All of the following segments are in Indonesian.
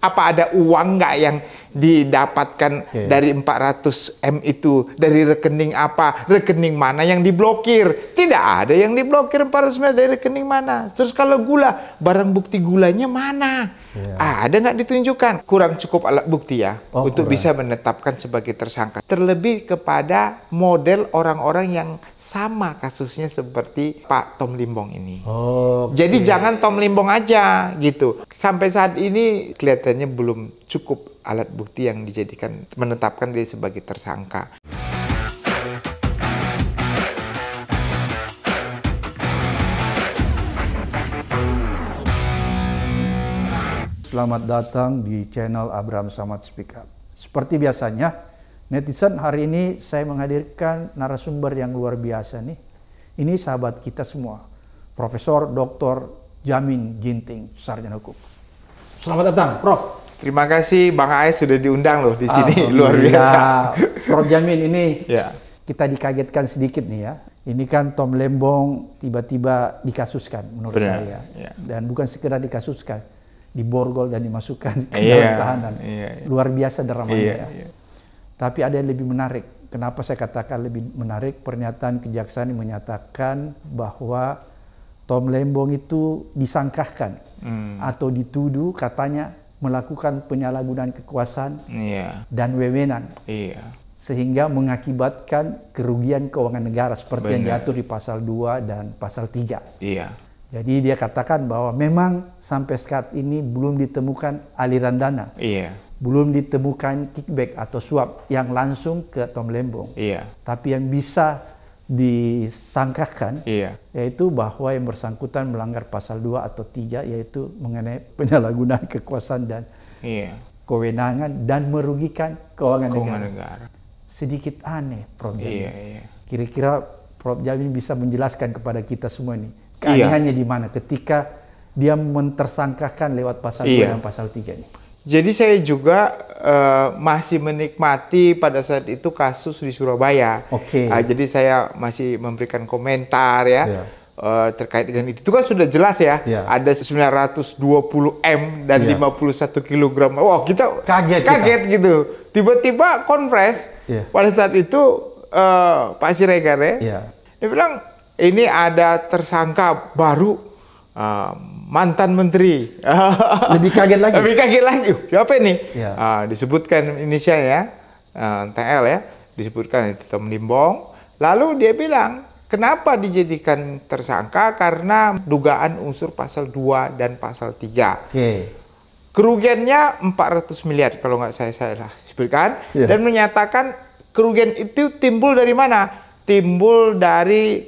apa ada uang nggak yang didapatkan okay. dari 400 M itu dari rekening apa, rekening mana yang diblokir. Tidak ada yang diblokir 400 M dari rekening mana. Terus kalau gula, barang bukti gulanya mana? Yeah. Iya. ada nggak ditunjukkan? Kurang cukup alat bukti ya oh, untuk kurang. bisa menetapkan sebagai tersangka. Terlebih kepada model orang-orang yang sama kasusnya seperti Pak Tom Limbong ini. Oh, okay. Jadi jangan Tom Limbong aja gitu. Sampai saat ini kelihatannya belum cukup alat bukti yang dijadikan menetapkan dia sebagai tersangka. Selamat datang di channel Abraham Samad Speak Up. Seperti biasanya, netizen hari ini saya menghadirkan narasumber yang luar biasa nih. Ini sahabat kita semua, Profesor Dr. Jamin Ginting, Sarjana Hukum. Selamat datang, Prof. Terima kasih Bang Ais sudah diundang loh di sini. Luar biasa. Prof Jamin ini ya. kita dikagetkan sedikit nih ya. Ini kan Tom Lembong tiba-tiba dikasuskan menurut Benar. saya. Ya. Dan bukan segera dikasuskan, diborgol dan dimasukkan ke yeah. tahanan. Yeah, yeah. Luar biasa dramanya yeah, ya. Iya. Tapi ada yang lebih menarik. Kenapa saya katakan lebih menarik? Pernyataan kejaksaan yang menyatakan bahwa Tom Lembong itu disangkakan hmm. atau dituduh katanya melakukan penyalahgunaan kekuasaan yeah. dan wewenang. Yeah. Sehingga mengakibatkan kerugian keuangan negara seperti Benar. yang diatur di pasal 2 dan pasal 3. Iya. Jadi dia katakan bahwa memang sampai saat ini belum ditemukan aliran dana. Iya. Belum ditemukan kickback atau suap yang langsung ke Tom Lembong. Iya. Tapi yang bisa disangkakan iya. yaitu bahwa yang bersangkutan melanggar pasal 2 atau 3 yaitu mengenai penyalahgunaan kekuasaan dan iya. kewenangan dan merugikan keuangan, keuangan negara. negara. Sedikit aneh Prof Jamin. Iya, iya. Kira-kira Prof Jamin bisa menjelaskan kepada kita semua ini iya. keanehannya iya. di mana ketika dia mentersangkakan lewat pasal iya. 2 dan pasal 3 ini jadi saya juga uh, masih menikmati pada saat itu kasus di Surabaya. Oke. Okay. Uh, jadi saya masih memberikan komentar ya. Yeah. Iya. Uh, terkait dengan itu. Itu kan sudah jelas ya, ya. ada 920 M dan ya. 51 kg. Wow, kita kaget, kaget kita. gitu. Tiba-tiba konfres ya. pada saat itu uh, Pak Siregar ya, iya. dia bilang ini ada tersangka baru Um, mantan menteri. Lebih kaget lagi. Lebih kaget lagi. Siapa ini? Iya. Ah, ya. Uh, disebutkan inisialnya ya, uh, TL ya, disebutkan itu Tom Limbong Lalu dia bilang, kenapa dijadikan tersangka? Karena dugaan unsur pasal 2 dan pasal 3. Oke. Okay. Kerugiannya 400 miliar kalau nggak saya salah sebutkan yeah. dan menyatakan kerugian itu timbul dari mana? Timbul dari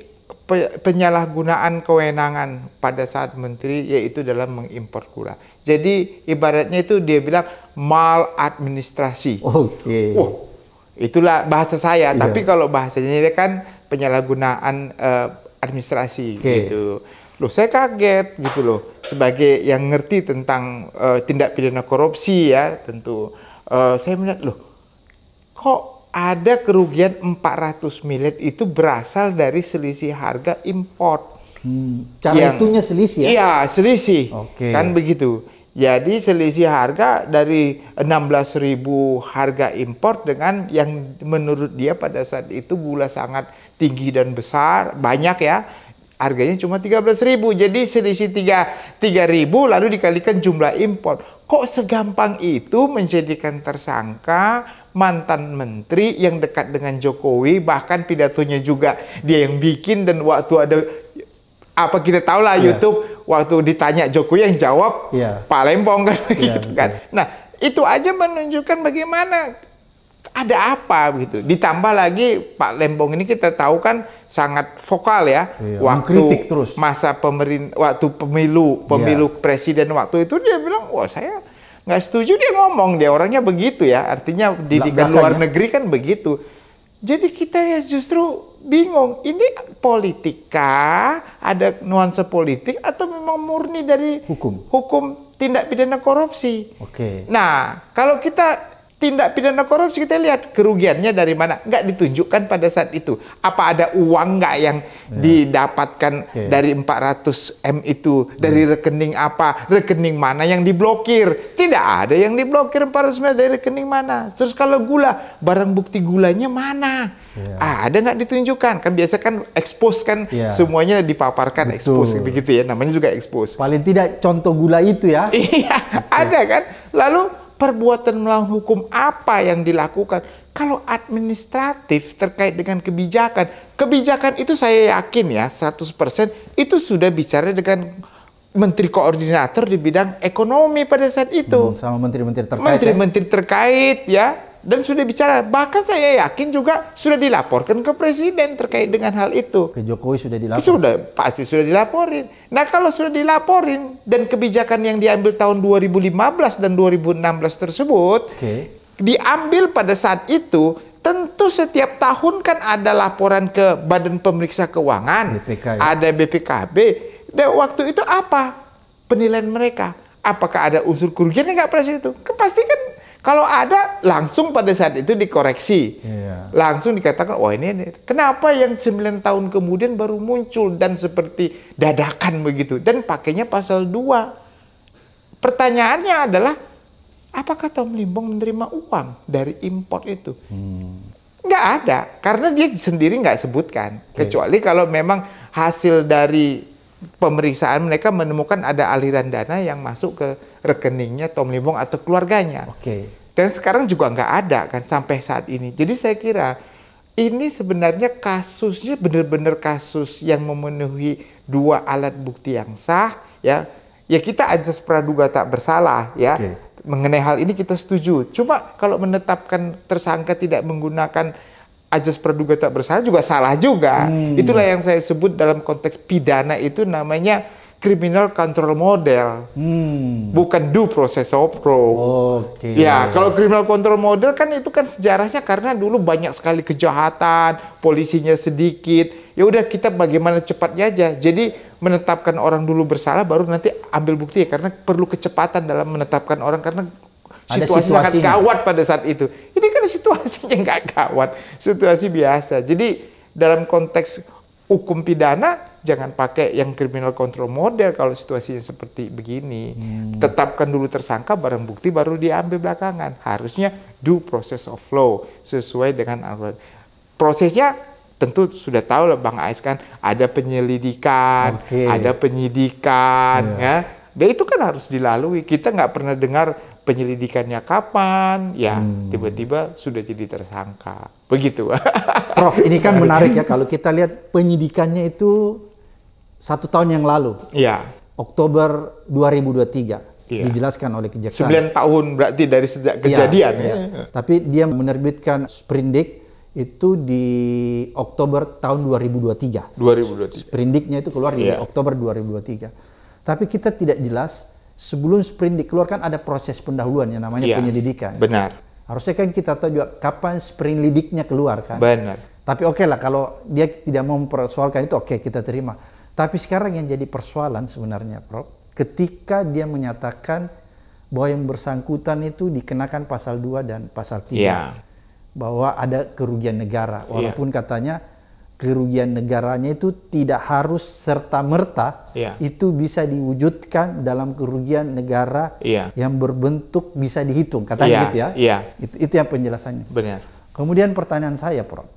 penyalahgunaan kewenangan pada saat menteri yaitu dalam mengimpor gula. Jadi ibaratnya itu dia bilang maladministrasi. Oke. Okay. Oh, itulah bahasa saya. Yeah. Tapi kalau bahasanya dia kan penyalahgunaan uh, administrasi okay. gitu. Loh, saya kaget gitu loh. Sebagai yang ngerti tentang uh, tindak pidana korupsi ya, tentu uh, saya melihat loh kok ada kerugian 400 miliar itu berasal dari selisih harga import. Hmm, cara yang, itunya selisih ya? Iya, selisih. Okay. Kan begitu. Jadi selisih harga dari 16.000 harga import dengan yang menurut dia pada saat itu gula sangat tinggi dan besar, banyak ya. Harganya cuma 13.000. Jadi selisih 3 3.000 lalu dikalikan jumlah import. Kok segampang itu menjadikan tersangka mantan menteri yang dekat dengan Jokowi bahkan pidatonya juga dia yang bikin dan waktu ada apa kita tahu lah yeah. YouTube waktu ditanya Jokowi yang jawab yeah. Pak Lempong kan yeah, gitu kan. Nah, itu aja menunjukkan bagaimana ada apa gitu. Ditambah lagi Pak Lembong ini kita tahu kan sangat vokal ya iya, waktu terus. masa pemerintah waktu pemilu iya. pemilu iya. presiden waktu itu dia bilang wah saya nggak setuju dia ngomong dia orangnya begitu ya artinya didikan luar negeri kan begitu jadi kita ya justru bingung ini politika ada nuansa politik atau memang murni dari hukum hukum tindak pidana korupsi oke okay. nah kalau kita tindak pidana korupsi kita lihat kerugiannya dari mana nggak ditunjukkan pada saat itu apa ada uang nggak yang ya. didapatkan okay. dari 400 m itu dari ya. rekening apa rekening mana yang diblokir tidak ada yang diblokir 400 m dari rekening mana terus kalau gula barang bukti gulanya mana ya. ada nggak ditunjukkan kan biasa kan expose kan ya. semuanya dipaparkan Betul. expose begitu ya namanya juga expose paling tidak contoh gula itu ya iya ada kan lalu perbuatan melawan hukum apa yang dilakukan. Kalau administratif terkait dengan kebijakan, kebijakan itu saya yakin ya 100% itu sudah bicara dengan menteri koordinator di bidang ekonomi pada saat itu. Hmm, sama menteri-menteri terkait. Ya? Menteri-menteri ya? terkait ya dan sudah bicara. Bahkan saya yakin juga sudah dilaporkan ke presiden terkait dengan hal itu. Ke Jokowi sudah dilaporkan. Sudah pasti sudah dilaporin. Nah, kalau sudah dilaporin dan kebijakan yang diambil tahun 2015 dan 2016 tersebut okay. diambil pada saat itu Tentu setiap tahun kan ada laporan ke Badan Pemeriksa Keuangan, BPK, ya? ada BPKB. Dan waktu itu apa penilaian mereka? Apakah ada unsur kerugian yang nggak itu? Kepastikan kan kalau ada langsung pada saat itu dikoreksi. Iya. Langsung dikatakan wah oh, ini, ini kenapa yang 9 tahun kemudian baru muncul dan seperti dadakan begitu dan pakainya pasal 2. Pertanyaannya adalah apakah Tom Limbong menerima uang dari import itu? Hmm. ada karena dia sendiri enggak sebutkan. Okay. Kecuali kalau memang hasil dari pemeriksaan mereka menemukan ada aliran dana yang masuk ke rekeningnya Tom Limbong atau keluarganya. Oke. Okay. Dan sekarang juga nggak ada kan sampai saat ini. Jadi saya kira ini sebenarnya kasusnya benar-benar kasus yang memenuhi dua alat bukti yang sah ya. Ya kita ajas praduga tak bersalah ya. Okay. Mengenai hal ini kita setuju. Cuma kalau menetapkan tersangka tidak menggunakan ajas praduga tak bersalah juga salah juga. Hmm. Itulah yang saya sebut dalam konteks pidana itu namanya criminal control model. Hmm. Bukan due process of pro. Oke. Okay. Ya, kalau criminal control model kan itu kan sejarahnya karena dulu banyak sekali kejahatan, polisinya sedikit. Ya udah kita bagaimana cepatnya aja. Jadi menetapkan orang dulu bersalah baru nanti ambil bukti ya karena perlu kecepatan dalam menetapkan orang karena situasi sangat gawat pada saat itu. Ini situasinya nggak gawat, situasi biasa. Jadi dalam konteks hukum pidana jangan pakai yang kriminal control model kalau situasinya seperti begini. Hmm. Tetapkan dulu tersangka barang bukti baru diambil belakangan. Harusnya due process of law sesuai dengan aturan. Prosesnya tentu sudah tahu lah Bang Ais kan ada penyelidikan, okay. ada penyidikan yeah. ya. Dan itu kan harus dilalui. Kita nggak pernah dengar penyelidikannya kapan, ya hmm. tiba-tiba hmm. sudah jadi tersangka. Begitu. Prof, ini kan menarik ya kalau kita lihat penyidikannya itu satu tahun yang lalu. Iya. Oktober 2023. Iya. Dijelaskan oleh kejaksaan. 9 tahun berarti dari sejak iya. kejadian iya, ya. Iya. Tapi dia menerbitkan sprindik itu di Oktober tahun 2023. 2023. Sprindiknya itu keluar di iya. Oktober 2023. Tapi kita tidak jelas sebelum sprint dikeluarkan ada proses pendahuluan yang namanya ya, penyelidikan. Benar. Harusnya kan kita tahu juga kapan sprint lidiknya keluar kan. Benar. Tapi oke okay lah kalau dia tidak mau mempersoalkan itu oke okay, kita terima. Tapi sekarang yang jadi persoalan sebenarnya Prof, ketika dia menyatakan bahwa yang bersangkutan itu dikenakan pasal 2 dan pasal 3. Ya. Bahwa ada kerugian negara iya. walaupun ya. katanya kerugian negaranya itu tidak harus serta merta ya. itu bisa diwujudkan dalam kerugian negara ya. yang berbentuk bisa dihitung katanya gitu ya ya. itu itu yang penjelasannya benar kemudian pertanyaan saya Prof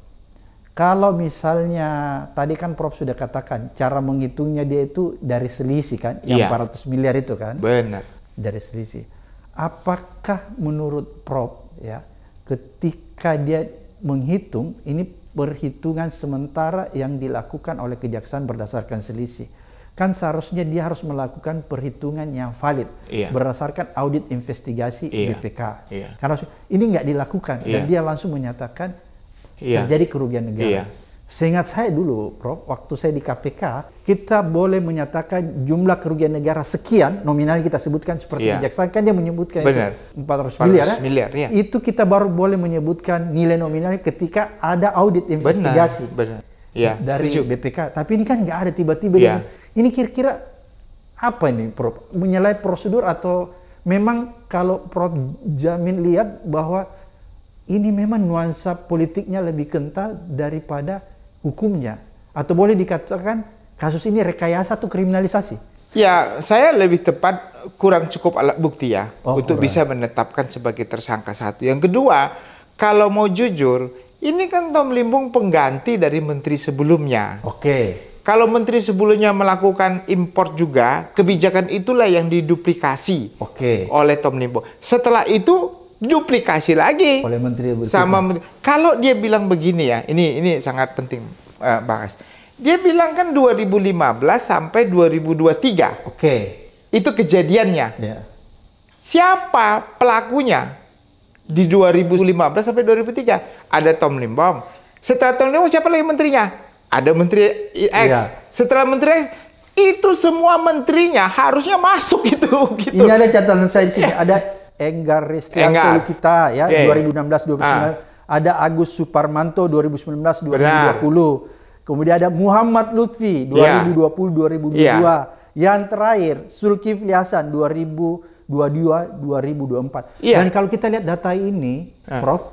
kalau misalnya tadi kan Prof sudah katakan cara menghitungnya dia itu dari selisih kan yang ya. 400 miliar itu kan benar dari selisih apakah menurut Prof ya ketika dia menghitung ini perhitungan sementara yang dilakukan oleh kejaksaan berdasarkan selisih. Kan seharusnya dia harus melakukan perhitungan yang valid iya. berdasarkan audit investigasi iya. BPK. Iya. Karena ini nggak dilakukan iya. dan dia langsung menyatakan iya. terjadi kerugian negara. Iya. Seingat saya dulu, Prof, waktu saya di KPK, kita boleh menyatakan jumlah kerugian negara sekian, nominal kita sebutkan seperti yeah. kejaksaan kan dia menyebutkan Benar. itu 400, 400 miliar, miliar ya. Iya. Itu kita baru boleh menyebutkan nilai nominalnya ketika ada audit investigasi. Benar. Benar. Ya, dari setuju. BPK. Tapi ini kan nggak ada tiba-tiba. Ya. Ini kira-kira apa ini, Prof? Menyalahi prosedur atau memang kalau Prof jamin lihat bahwa ini memang nuansa politiknya lebih kental daripada hukumnya atau boleh dikatakan kasus ini rekayasa atau kriminalisasi? Ya, saya lebih tepat kurang cukup alat bukti ya oh, untuk kurang. bisa menetapkan sebagai tersangka satu. Yang kedua, kalau mau jujur, ini kan Tom Limbung pengganti dari menteri sebelumnya. Oke. Okay. Kalau menteri sebelumnya melakukan impor juga, kebijakan itulah yang diduplikasi Okay. oleh Tom Limbung. Setelah itu duplikasi lagi oleh menteri berikutnya. sama kalau dia bilang begini ya ini ini sangat penting uh, eh, bahas dia bilang kan 2015 sampai 2023 oke okay. itu kejadiannya yeah. siapa pelakunya di 2015 sampai 2003 ada Tom Limbong setelah Tom Limbong siapa lagi menterinya ada menteri X yeah. setelah menteri X itu semua menterinya harusnya masuk itu gitu. Ini ada catatan saya di sini. Yeah. Ada Enggar Restianto kita ya okay. 2016 2019 ah. ada Agus Suparmanto 2019 2020 Benar. kemudian ada Muhammad Lutfi 2020 yeah. 2022 yeah. yang terakhir Zulkifli Hasan 2022 2024 yeah. dan kalau kita lihat data ini ah. Prof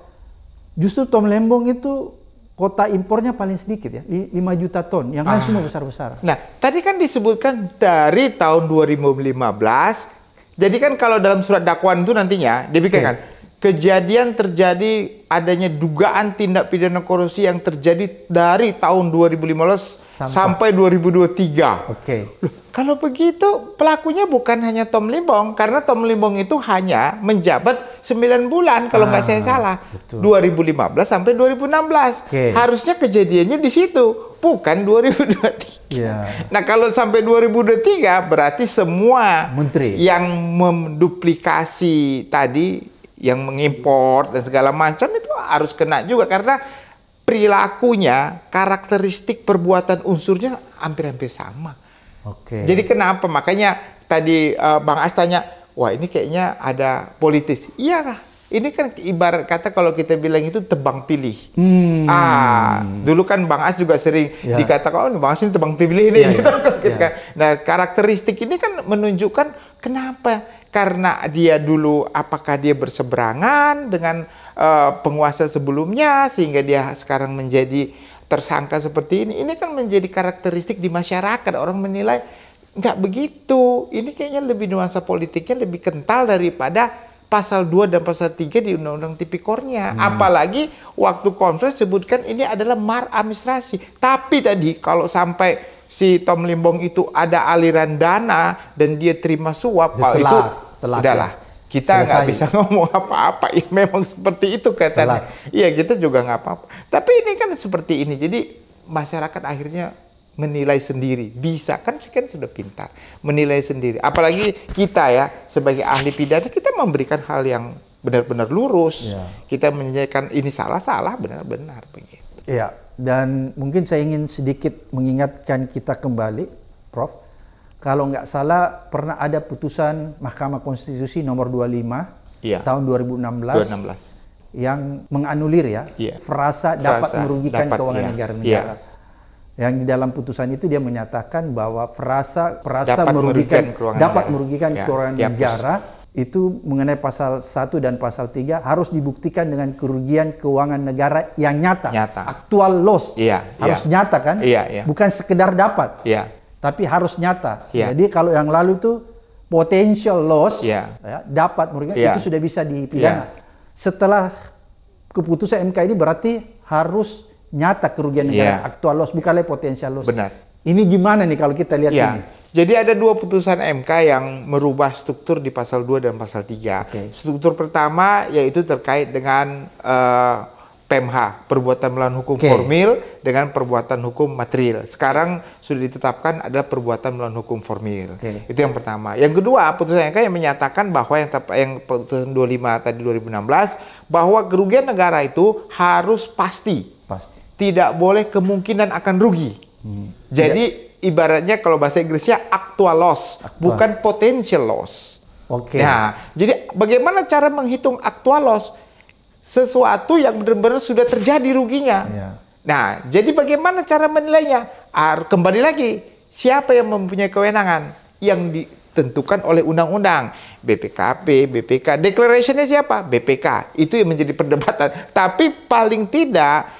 justru Tom Lembong itu kota impornya paling sedikit ya 5 juta ton yang kan ah. semua besar-besar. Nah, tadi kan disebutkan dari tahun 2015 jadi kan kalau dalam surat dakwaan itu nantinya pikirkan, pikirkan kejadian terjadi adanya dugaan tindak pidana korupsi yang terjadi dari tahun 2015 sampai, sampai 2023. Oke. Okay. Kalau begitu pelakunya bukan hanya Tom Limbong karena Tom Limbong itu hanya menjabat 9 bulan kalau nggak ah, saya salah. Betul. 2015 sampai 2016. Okay. Harusnya kejadiannya di situ, bukan 2023. Yeah. Iya. Nah, kalau sampai 2023 berarti semua menteri yang menduplikasi tadi yang mengimpor dan segala macam itu harus kena juga karena perilakunya, karakteristik perbuatan unsurnya hampir-hampir sama. Oke. Jadi kenapa? Makanya tadi uh, Bang As tanya, wah ini kayaknya ada politis. Iya kah? Ini kan ibarat kata kalau kita bilang itu tebang pilih. Hmm. Ah, dulu kan Bang As juga sering ya. dikatakan, oh Bang As ini tebang pilih ini. Ya, gitu ya. Kan, gitu ya. Kan. Nah, karakteristik ini kan menunjukkan kenapa? Karena dia dulu apakah dia berseberangan dengan uh, penguasa sebelumnya sehingga dia sekarang menjadi tersangka seperti ini. Ini kan menjadi karakteristik di masyarakat. Orang menilai nggak begitu. Ini kayaknya lebih nuansa politiknya lebih kental daripada pasal 2 dan pasal 3 di undang-undang tipikornya. Hmm. Apalagi waktu konferensi sebutkan ini adalah mar administrasi. Tapi tadi kalau sampai si Tom Limbong itu ada aliran dana dan dia terima suap, itu telah, udahlah. Ya. Kita nggak bisa ngomong apa-apa, ya memang seperti itu katanya. Iya kita juga nggak apa-apa. Tapi ini kan seperti ini, jadi masyarakat akhirnya menilai sendiri bisa kan sih kan sudah pintar menilai sendiri apalagi kita ya sebagai ahli pidana kita memberikan hal yang benar-benar lurus ya. kita menyampaikan ini salah salah benar-benar begitu ya dan mungkin saya ingin sedikit mengingatkan kita kembali Prof kalau nggak salah pernah ada putusan Mahkamah Konstitusi nomor 25 ya. tahun 2016 2016 yang menganulir ya, ya. frasa dapat merugikan dapat, keuangan negara-negara iya. ya yang di dalam putusan itu dia menyatakan bahwa perasa perasa dapat merugikan, merugikan dapat negara. merugikan ya, keuangan ya, negara itu mengenai pasal 1 dan pasal 3 harus dibuktikan dengan kerugian keuangan negara yang nyata, nyata. aktual loss ya, harus ya. nyata kan ya, ya. bukan sekedar dapat ya. tapi harus nyata ya. jadi kalau yang lalu itu potential loss ya. ya, dapat merugikan ya. itu sudah bisa dipidana ya. setelah keputusan MK ini berarti harus nyata kerugian negara, yeah. aktual loss, bukanlah potensial loss. Benar. Ini gimana nih kalau kita lihat yeah. ini? Jadi ada dua putusan MK yang merubah struktur di pasal 2 dan pasal 3. Okay. Struktur pertama yaitu terkait dengan uh, eh, PMH, e perbuatan melawan hukum okay. formil dengan perbuatan hukum material. Sekarang sudah ditetapkan adalah perbuatan melawan hukum formil. Okay. Itu yang pertama. Yang kedua, putusan MK yang menyatakan bahwa yang, yang putusan 25 tadi 2016 bahwa kerugian negara itu harus pasti. Pasti tidak boleh kemungkinan akan rugi. Hmm. Jadi ya. ibaratnya kalau bahasa Inggrisnya actual loss, actual. bukan potential loss. Oke. Okay. Ya, nah, jadi bagaimana cara menghitung actual loss? Sesuatu yang benar-benar sudah terjadi ruginya. Ya. Nah, jadi bagaimana cara menilainya? Ah, kembali lagi, siapa yang mempunyai kewenangan yang ditentukan oleh undang-undang BPKP, BPK, declarationnya siapa? BPK. Itu yang menjadi perdebatan. Tapi paling tidak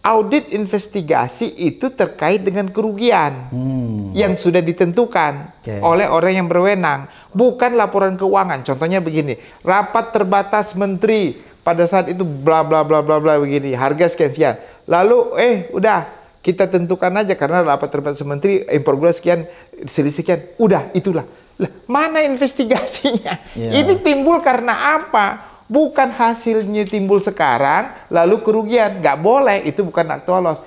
audit investigasi itu terkait dengan kerugian hmm. yang sudah ditentukan okay. oleh orang yang berwenang, bukan laporan keuangan. Contohnya begini, rapat terbatas menteri pada saat itu bla bla bla bla bla begini, harga sekian sekian. Lalu eh udah kita tentukan aja karena rapat terbatas menteri impor gula sekian selisih sekian. Udah itulah. Lah, mana investigasinya? Yeah. Ini timbul karena apa? bukan hasilnya timbul sekarang lalu kerugian nggak boleh itu bukan aktual loss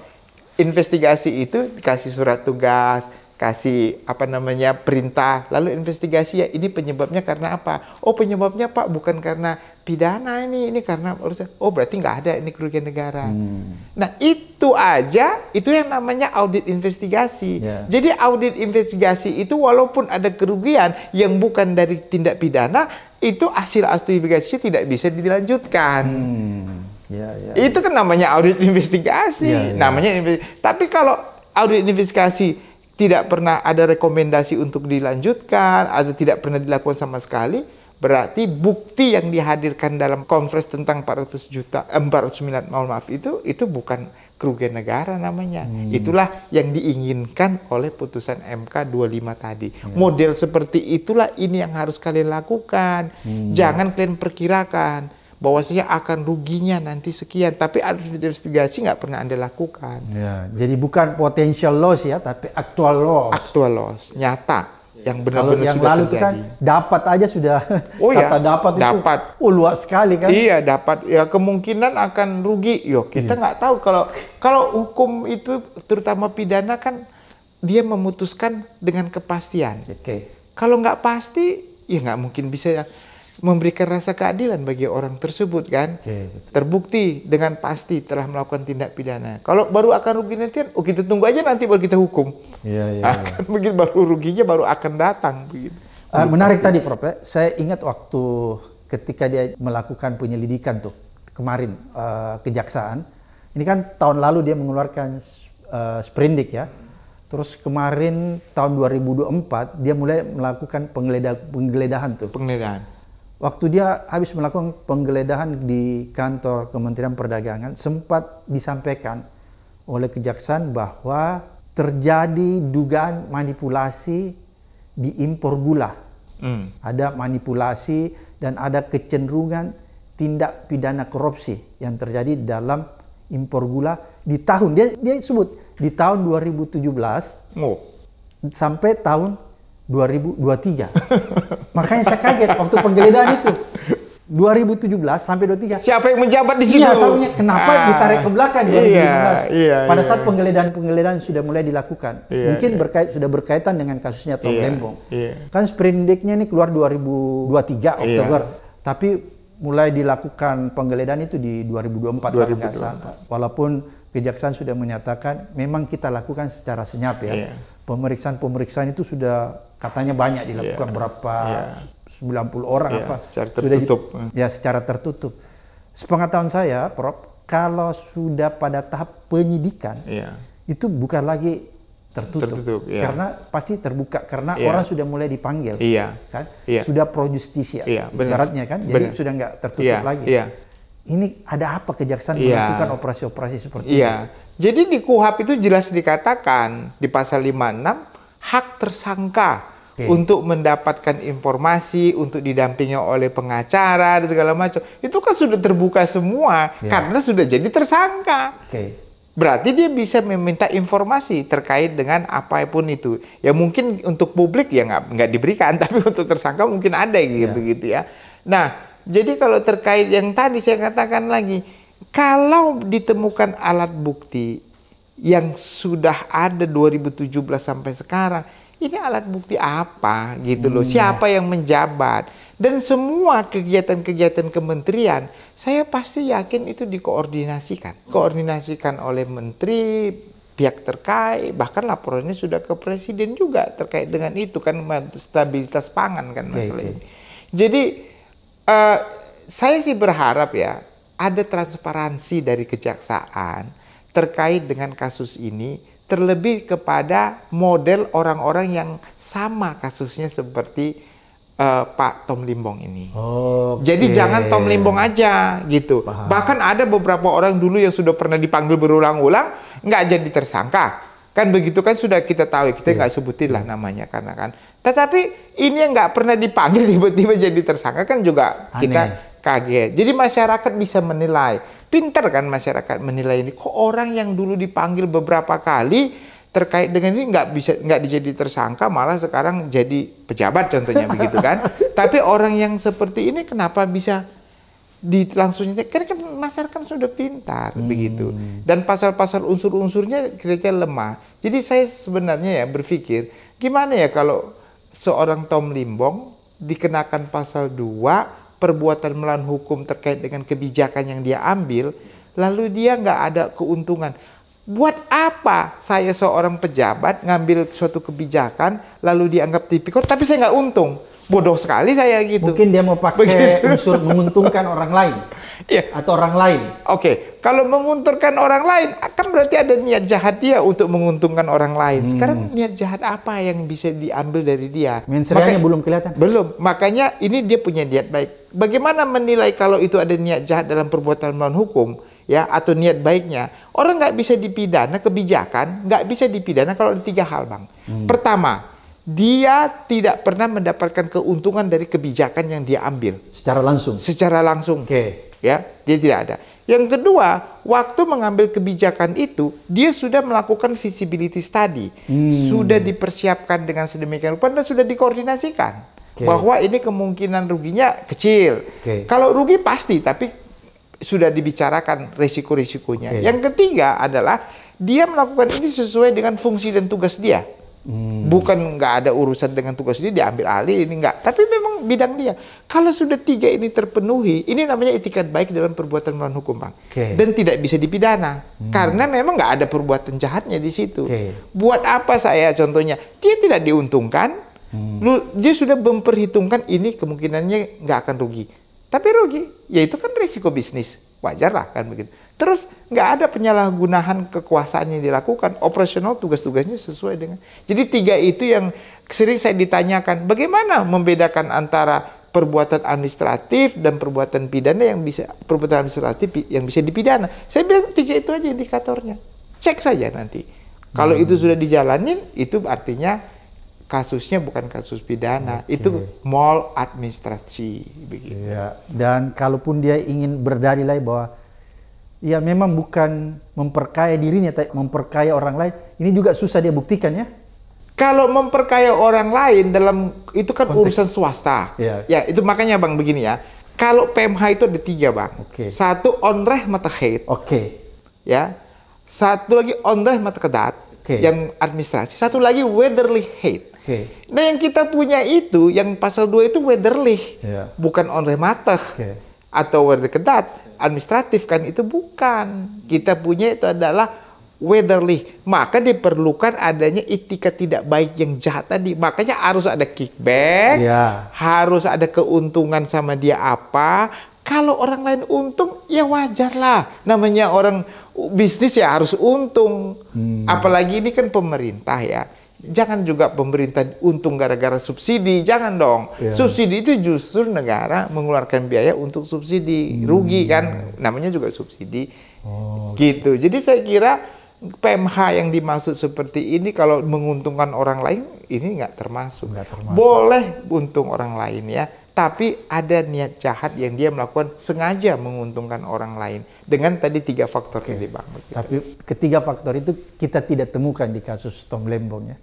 investigasi itu dikasih surat tugas kasih apa namanya perintah lalu investigasi ya ini penyebabnya karena apa oh penyebabnya pak bukan karena pidana ini ini karena urusan oh berarti nggak ada ini kerugian negara hmm. nah itu aja itu yang namanya audit investigasi yeah. jadi audit investigasi itu walaupun ada kerugian yang bukan dari tindak pidana itu hasil investigasi tidak bisa dilanjutkan hmm. yeah, yeah, itu ya. kan namanya audit investigasi yeah, yeah. namanya investigasi. tapi kalau audit investigasi tidak pernah ada rekomendasi untuk dilanjutkan atau tidak pernah dilakukan sama sekali Berarti bukti yang dihadirkan dalam konferensi tentang 400 juta 409 eh, mohon maaf itu itu bukan kerugian negara namanya. Hmm. Itulah yang diinginkan oleh putusan MK 25 tadi. Hmm. Model seperti itulah ini yang harus kalian lakukan. Hmm. Jangan kalian perkirakan bahwa saya akan ruginya nanti sekian, tapi harus investigasi nggak pernah anda lakukan. Ya, jadi bukan potential loss ya, tapi actual loss. Actual loss, nyata. Iya. yang benar-benar yang sudah lalu kan terjadi. kan dapat aja sudah oh, iya, kata dapat, dapat. itu oh, luas sekali kan iya dapat ya kemungkinan akan rugi yo kita iya. nggak iya. tahu kalau kalau hukum itu terutama pidana kan dia memutuskan dengan kepastian oke okay. kalau nggak pasti ya nggak mungkin bisa ya memberikan rasa keadilan bagi orang tersebut kan okay, betul. terbukti dengan pasti telah melakukan tindak pidana kalau baru akan rugi nanti oh kita tunggu aja nanti baru kita hukum yeah, yeah, iya. akan yeah. begitu baru ruginya baru akan datang begitu uh, menarik tadi Prof ya. saya ingat waktu ketika dia melakukan penyelidikan tuh kemarin uh, kejaksaan ini kan tahun lalu dia mengeluarkan uh, sprindik ya Terus kemarin tahun 2024 dia mulai melakukan penggeledahan tuh. Penggeledahan. Waktu dia habis melakukan penggeledahan di kantor Kementerian Perdagangan, sempat disampaikan oleh kejaksaan bahwa terjadi dugaan manipulasi di impor gula. Hmm. Ada manipulasi dan ada kecenderungan tindak pidana korupsi yang terjadi dalam impor gula di tahun dia dia sebut di tahun 2017 oh. sampai tahun 2023. Makanya saya kaget waktu penggeledahan itu. 2017 sampai 23. Siapa yang menjabat di iya, situ? Iya, kenapa ah, ditarik ke belakang 2017? Iya, iya, iya, Pada saat penggeledahan-penggeledahan sudah mulai dilakukan. Iya, Mungkin iya. berkait sudah berkaitan dengan kasusnya Tom iya, Lembong. Iya. Kan sprindiknya ini keluar 2023 iya. Oktober. Iya. Tapi mulai dilakukan penggeledahan itu di 2024 2024. Walaupun kejaksaan sudah menyatakan memang kita lakukan secara senyap ya. Iya pemeriksaan-pemeriksaan itu sudah katanya banyak dilakukan yeah. berapa yeah. Iya. 90 orang yeah. apa secara tertutup. Sudah, ya secara tertutup. Sepengetahuan saya, Prof, kalau sudah pada tahap penyidikan yeah. itu bukan lagi tertutup, tertutup yeah. karena pasti terbuka karena yeah. orang sudah mulai dipanggil, yeah. kan? Yeah. Sudah pro justisia, yeah, iya, kan, jadi sudah nggak tertutup yeah. lagi. Yeah ini ada apa kejaksaan yeah. melakukan operasi-operasi seperti yeah. ini? Jadi di KUHAP itu jelas dikatakan di pasal 56 hak tersangka okay. untuk mendapatkan informasi, untuk didampingi oleh pengacara dan segala macam. Itu kan sudah terbuka semua yeah. karena sudah jadi tersangka. Okay. Berarti dia bisa meminta informasi terkait dengan apapun itu. Ya mungkin untuk publik ya nggak diberikan, tapi untuk tersangka mungkin ada gitu, iya. yeah. begitu ya. Nah, jadi kalau terkait yang tadi saya katakan lagi, kalau ditemukan alat bukti yang sudah ada 2017 sampai sekarang, ini alat bukti apa gitu loh? Hmm, ya. Siapa yang menjabat? Dan semua kegiatan-kegiatan kementerian, saya pasti yakin itu dikoordinasikan. Koordinasikan oleh menteri, pihak terkait, bahkan laporannya sudah ke presiden juga terkait dengan itu kan stabilitas pangan kan masalah okay, ini. Jadi uh, saya sih berharap ya ada transparansi dari kejaksaan terkait dengan kasus ini terlebih kepada model orang-orang yang sama kasusnya seperti uh, Pak Tom Limbong ini. Okay. Jadi jangan Tom Limbong aja gitu. Paham. Bahkan ada beberapa orang dulu yang sudah pernah dipanggil berulang-ulang nggak jadi tersangka Kan begitu kan sudah kita tahu, kita iya. nggak yeah. sebutin lah iya. namanya karena kan. Tetapi ini yang nggak pernah dipanggil tiba-tiba jadi tersangka kan juga Aneh. kita kaget. Jadi masyarakat bisa menilai. Pinter kan masyarakat menilai ini. Kok orang yang dulu dipanggil beberapa kali terkait dengan ini nggak bisa nggak dijadi tersangka malah sekarang jadi pejabat contohnya begitu kan. Tapi orang yang seperti ini kenapa bisa di langsungnya karena kan masyarakat kan sudah pintar hmm. begitu dan pasal-pasal unsur-unsurnya kira-kira lemah jadi saya sebenarnya ya berpikir gimana ya kalau seorang Tom Limbong dikenakan pasal 2 perbuatan melawan hukum terkait dengan kebijakan yang dia ambil lalu dia nggak ada keuntungan buat apa saya seorang pejabat ngambil suatu kebijakan lalu dianggap tipikor tapi saya nggak untung bodoh sekali saya gitu. Mungkin dia mau pakai Begitu. unsur menguntungkan orang lain. Iya. Atau orang lain. Oke, okay. kalau menguntungkan orang lain, akan berarti ada niat jahat dia untuk menguntungkan orang lain. Hmm. Sekarang niat jahat apa yang bisa diambil dari dia? Mensreanya belum kelihatan. Belum. Makanya ini dia punya niat baik. Bagaimana menilai kalau itu ada niat jahat dalam perbuatan melawan hukum? ya atau niat baiknya orang nggak bisa dipidana kebijakan nggak bisa dipidana kalau ada tiga hal bang hmm. pertama dia tidak pernah mendapatkan keuntungan dari kebijakan yang dia ambil secara langsung. Secara langsung. Oke. Okay. Ya, dia tidak ada. Yang kedua, waktu mengambil kebijakan itu, dia sudah melakukan visibility study, hmm. sudah dipersiapkan dengan sedemikian rupa dan sudah dikoordinasikan okay. bahwa ini kemungkinan ruginya kecil. Okay. Kalau rugi pasti, tapi sudah dibicarakan risiko-risikonya. Okay. Yang ketiga adalah dia melakukan ini sesuai dengan fungsi dan tugas dia. Hmm. Bukan nggak ada urusan dengan tugas dia diambil alih ini nggak. Tapi memang bidang dia. Kalau sudah tiga ini terpenuhi, ini namanya etikat baik dalam perbuatan melawan hukum bang. Okay. Dan tidak bisa dipidana hmm. karena memang nggak ada perbuatan jahatnya di situ. Okay. Buat apa saya contohnya? Dia tidak diuntungkan. Hmm. Lu dia sudah memperhitungkan ini kemungkinannya nggak akan rugi. Tapi rugi, ya itu kan risiko bisnis. Wajar lah kan begitu. Terus nggak ada penyalahgunaan kekuasaan yang dilakukan. Operasional tugas-tugasnya sesuai dengan. Jadi tiga itu yang sering saya ditanyakan. Bagaimana membedakan antara perbuatan administratif dan perbuatan pidana yang bisa perbuatan administratif yang bisa dipidana. Saya bilang tiga itu aja indikatornya. Cek saja nanti. Kalau hmm. itu sudah dijalanin, itu artinya kasusnya bukan kasus pidana, okay. itu mal administrasi begitu. Ya. Dan kalaupun dia ingin berdalilai bahwa ya memang bukan memperkaya dirinya, tapi memperkaya orang lain, ini juga susah dia buktikan ya. Kalau memperkaya orang lain dalam itu kan Konteks. urusan swasta. Ya. ya, itu makanya Bang begini ya. Kalau PMH itu ada tiga Bang. Okay. Satu onreh mata Oke. Okay. Ya. Satu lagi onreh mata Okay. Yang administrasi. Satu lagi weatherly hate. Okay. Nah yang kita punya itu, yang pasal 2 itu weatherly yeah. Iya. bukan on rematah okay. atau kedat, administratif kan itu bukan. Kita punya itu adalah weatherly. Maka diperlukan adanya etika tidak baik yang jahat tadi. Makanya harus ada kickback, yeah. harus ada keuntungan sama dia apa. Kalau orang lain untung, ya wajar lah. Namanya orang bisnis ya harus untung. Hmm. Apalagi ini kan pemerintah ya. Jangan juga pemerintah untung gara-gara subsidi, jangan dong. Yeah. Subsidi itu justru negara mengeluarkan biaya untuk subsidi, hmm. rugi kan, namanya juga subsidi. Oh, gitu. Jadi saya kira PMH yang dimaksud seperti ini kalau menguntungkan orang lain ini nggak termasuk. Nggak termasuk. Boleh untung orang lain ya, tapi ada niat jahat yang dia melakukan sengaja menguntungkan orang lain dengan tadi tiga faktor Oke. yang dibangun. Tapi ketiga faktor itu kita tidak temukan di kasus Tom Lembong ya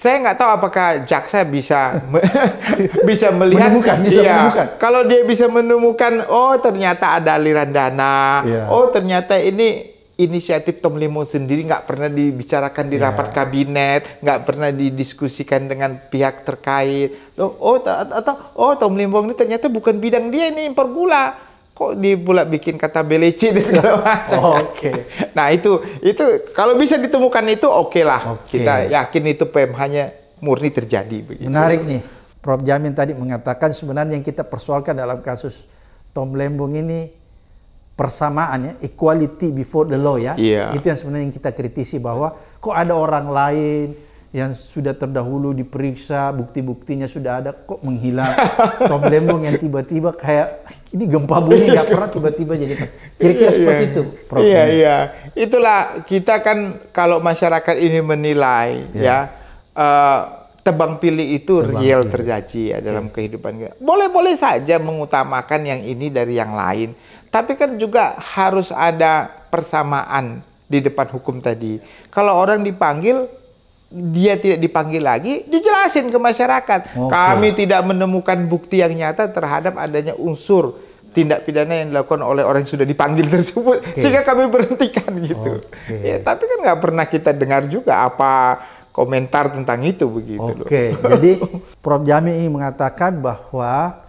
saya nggak tahu apakah jaksa bisa me, bisa melihat menemukan, bisa iya, menemukan. Kalau dia bisa menemukan, oh ternyata ada aliran dana, yeah. oh ternyata ini inisiatif Tom Limo sendiri nggak pernah dibicarakan di yeah. kabinet, nggak pernah didiskusikan dengan pihak terkait. Loh, oh atau oh Tom Limo ini ternyata bukan bidang dia ini impor gula kok dibulat bikin kata beleci dan segala macam. Oh, Oke. Okay. nah itu itu kalau bisa ditemukan itu oke okay lah. Okay. Kita yakin itu PMH-nya murni terjadi. Begitu. Menarik nih, Prof Jamin tadi mengatakan sebenarnya yang kita persoalkan dalam kasus Tom Lembong ini persamaan ya, equality before the law ya. Yeah. Itu yang sebenarnya yang kita kritisi bahwa kok ada orang lain yang sudah terdahulu diperiksa, bukti-buktinya sudah ada, kok menghilang. Tom Lembong yang tiba-tiba kayak ini gempa bumi nggak pernah tiba-tiba jadi kira-kira iya, iya. seperti yeah. itu. Iya yeah, iya, itulah kita kan kalau masyarakat ini menilai iya. ya uh, tebang pilih itu tebang real pilih. terjadi ya dalam kehidupan kita. Boleh-boleh saja mengutamakan yang ini dari yang lain, tapi kan juga harus ada persamaan di depan hukum tadi. Kalau orang dipanggil dia tidak dipanggil lagi, dijelasin ke masyarakat. Okay. Kami tidak menemukan bukti yang nyata terhadap adanya unsur tindak pidana yang dilakukan oleh orang yang sudah dipanggil tersebut, okay. sehingga kami berhentikan gitu. Okay. Ya, tapi kan nggak pernah kita dengar juga apa komentar tentang itu begitu. Oke, okay. jadi Prof Jami ini mengatakan bahwa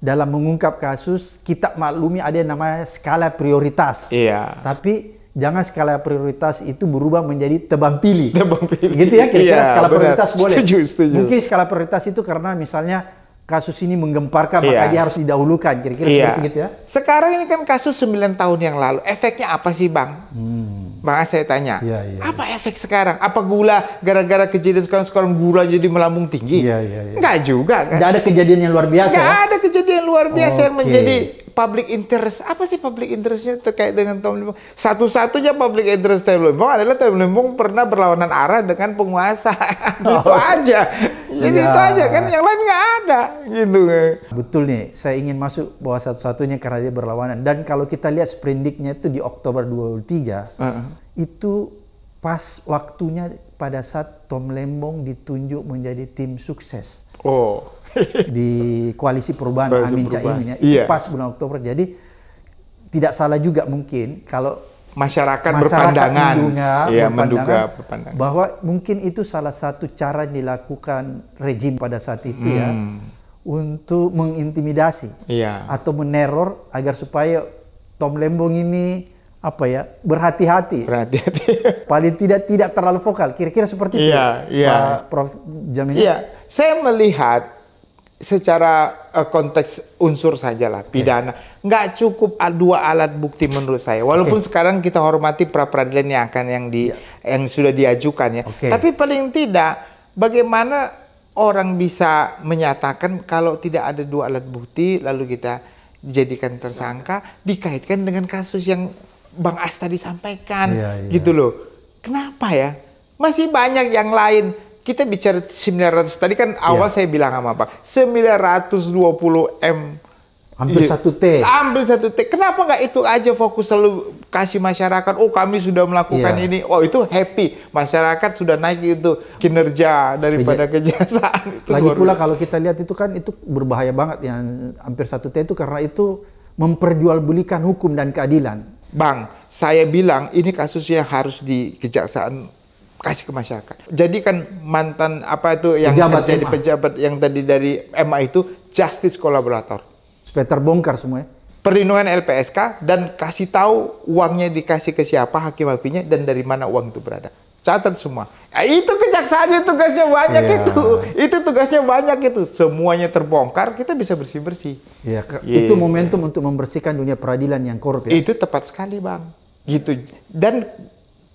dalam mengungkap kasus kita maklumi ada yang namanya skala prioritas. Iya. Tapi jangan skala prioritas itu berubah menjadi tebang pilih. Tebang pilih. Gitu ya kira-kira iya, skala benar. prioritas boleh. Setuju, setuju. Mungkin skala prioritas itu karena misalnya kasus ini menggemparkan yeah. maka iya. dia harus didahulukan kira-kira yeah. seperti itu ya. Sekarang ini kan kasus 9 tahun yang lalu, efeknya apa sih Bang? Hmm. Bang saya tanya, yeah, yeah, iya. apa efek sekarang? Apa gula gara-gara kejadian sekarang-sekarang gula jadi melambung tinggi? Iya, yeah, iya, yeah, Enggak juga kan. Enggak ada kejadian yang luar biasa. Enggak ya? ada kejadian luar biasa okay. yang menjadi public interest. Apa sih public interestnya terkait dengan Tom Lembong? Satu-satunya public interest Tom Lembong adalah Tom Lembong pernah berlawanan arah dengan penguasa. Oh. Itu aja. Ini ya. itu aja kan, yang lain nggak ada gitu. Betul nih, saya ingin masuk bahwa satu-satunya karena dia berlawanan. Dan kalau kita lihat sprindiknya itu di Oktober 23, uh -uh. itu pas waktunya pada saat Tom Lembong ditunjuk menjadi tim sukses. Oh. di koalisi perubahan Amin Caimin ya. Itu yeah. pas bulan Oktober. Jadi tidak salah juga mungkin kalau masyarakat, masyarakat berpandangan, menduga, ya, menduga berpandangan bahwa mungkin itu salah satu cara yang dilakukan rejim pada saat itu ya, hmm. ya untuk mengintimidasi ya. atau meneror agar supaya Tom Lembong ini apa ya berhati-hati, berhati-hati. paling tidak tidak terlalu vokal. Kira-kira seperti itu, iya, ya, iya. Pak Prof Jamin. Ya, saya melihat secara uh, konteks unsur sajalah pidana nggak cukup dua alat bukti menurut saya walaupun okay. sekarang kita hormati pra peradilan yang akan yang di yeah. yang sudah diajukan ya okay. tapi paling tidak bagaimana orang bisa menyatakan kalau tidak ada dua alat bukti lalu kita jadikan tersangka dikaitkan dengan kasus yang Bang As tadi sampaikan yeah, iya. gitu loh kenapa ya masih banyak yang lain kita bicara 900 tadi kan awal yeah. saya bilang sama Pak 920 M hampir iya. satu T hampir satu T kenapa nggak itu aja fokus selalu kasih masyarakat oh kami sudah melakukan yeah. ini oh itu happy masyarakat sudah naik itu kinerja daripada Keja kejaksaan itu lagi pula kalau kita lihat itu kan itu berbahaya banget yang hampir satu T itu karena itu memperjualbelikan hukum dan keadilan Bang, saya bilang ini kasusnya harus di kejaksaan kasih ke masyarakat. Jadi kan mantan apa itu yang pejabat kerja di pejabat yang tadi dari MA itu justice kolaborator. Supaya terbongkar semuanya. Perlindungan LPSK dan kasih tahu uangnya dikasih ke siapa, hakim hakimnya dan dari mana uang itu berada. Catat semua. Ya, itu kejaksaan itu tugasnya banyak yeah. itu. Itu tugasnya banyak itu. Semuanya terbongkar, kita bisa bersih-bersih. Yeah. Iya, iya. Yeah. Itu momentum untuk membersihkan dunia peradilan yang korup ya. Itu tepat sekali, Bang. Gitu. Dan